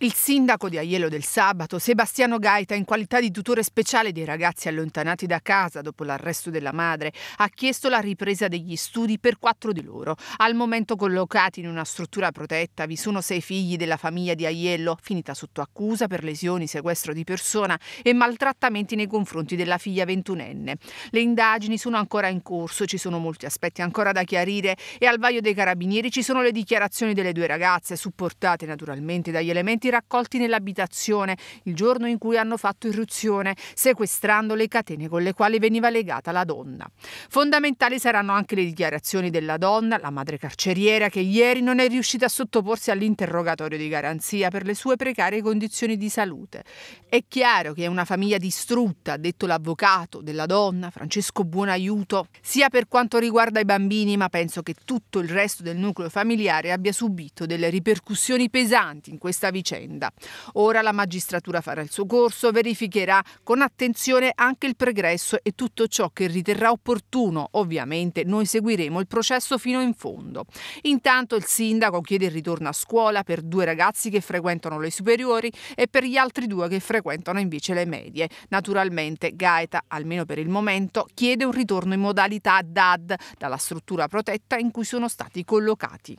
Il sindaco di Aiello del Sabato, Sebastiano Gaita, in qualità di tutore speciale dei ragazzi allontanati da casa dopo l'arresto della madre, ha chiesto la ripresa degli studi per quattro di loro. Al momento collocati in una struttura protetta vi sono sei figli della famiglia di Aiello, finita sotto accusa per lesioni, sequestro di persona e maltrattamenti nei confronti della figlia ventunenne. Le indagini sono ancora in corso, ci sono molti aspetti ancora da chiarire e al vaglio dei carabinieri ci sono le dichiarazioni delle due ragazze, supportate naturalmente dagli elementi tessuti raccolti nell'abitazione il giorno in cui hanno fatto irruzione, sequestrando le catene con le quali veniva legata la donna. Fondamentali saranno anche le dichiarazioni della donna, la madre carceriera, che ieri non è riuscita a sottoporsi all'interrogatorio di garanzia per le sue precarie condizioni di salute. È chiaro che è una famiglia distrutta, ha detto l'avvocato della donna, Francesco Buonaiuto, sia per quanto riguarda i bambini, ma penso che tutto il resto del nucleo familiare abbia subito delle ripercussioni pesanti in questa vicenda vicenda. Ora la magistratura farà il suo corso, verificherà con attenzione anche il pregresso e tutto ciò che riterrà opportuno. Ovviamente noi seguiremo il processo fino in fondo. Intanto il sindaco chiede il ritorno a scuola per due ragazzi che frequentano le superiori e per gli altri due che frequentano invece le medie. Naturalmente Gaeta, almeno per il momento, chiede un ritorno in modalità DAD dalla struttura protetta in cui sono stati collocati.